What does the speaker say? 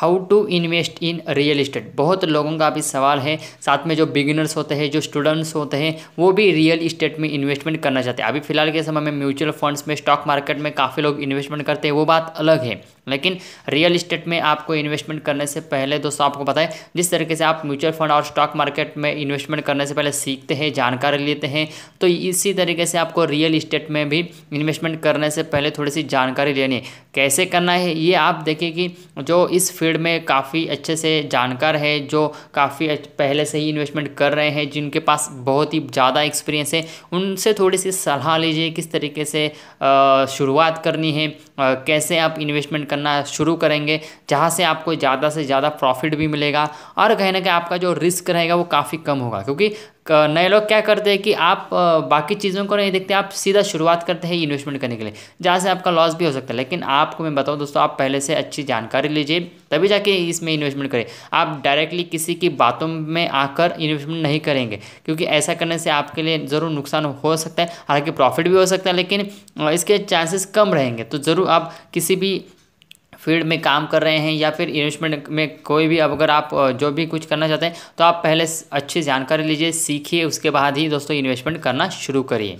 how to invest in real estate बहुत लोगों का भी सवाल है साथ में जो बिगिनर्स होते हैं जो स्टूडेंट्स होते हैं वो भी रियल इस्टेट में इन्वेस्टमेंट करना चाहते हैं अभी फिलहाल के समय में म्यूचुअल फंड्स में स्टॉक मार्केट में काफ़ी लोग इन्वेस्टमेंट करते हैं वो बात अलग है लेकिन रियल इस्टेट में आपको इन्वेस्टमेंट करने से पहले दोस्तों आपको पता है जिस तरीके से आप म्यूचुअल फंड और स्टॉक मार्केट में इन्वेस्टमेंट करने से पहले सीखते हैं जानकारी लेते हैं तो इसी तरीके से आपको रियल इस्टेट में भी इन्वेस्टमेंट करने से पहले थोड़ी सी जानकारी लेनी है कैसे करना है ये आप देखें कि जो इस फील्ड में काफ़ी अच्छे से जानकार है जो काफ़ी पहले से ही इन्वेस्टमेंट कर रहे हैं जिनके पास बहुत ही ज़्यादा एक्सपीरियंस है उनसे थोड़ी सी सलाह लीजिए किस तरीके से शुरुआत करनी है कैसे आप इन्वेस्टमेंट करना शुरू करेंगे जहाँ से आपको ज़्यादा से ज़्यादा प्रॉफिट भी मिलेगा और कहीं ना कहीं आपका जो रिस्क रहेगा वो काफ़ी कम होगा क्योंकि नए लोग क्या करते हैं कि आप बाकी चीज़ों को नहीं देखते आप सीधा शुरुआत करते हैं इन्वेस्टमेंट करने के लिए जहाँ से आपका लॉस भी हो सकता है लेकिन आपको मैं बताऊँ दोस्तों आप पहले से अच्छी जानकारी लीजिए तभी जाके इसमें इन्वेस्टमेंट करें आप डायरेक्टली किसी की बातों में आकर इन्वेस्टमेंट नहीं करेंगे क्योंकि ऐसा करने से आपके लिए ज़रूर नुकसान हो सकता है हालांकि प्रॉफिट भी हो सकता है लेकिन इसके चांसेस कम रहेंगे तो ज़रूर आप किसी भी फील्ड में काम कर रहे हैं या फिर इन्वेस्टमेंट में कोई भी अब अगर आप जो भी कुछ करना चाहते हैं तो आप पहले अच्छी जानकारी लीजिए सीखिए उसके बाद ही दोस्तों इन्वेस्टमेंट करना शुरू करिए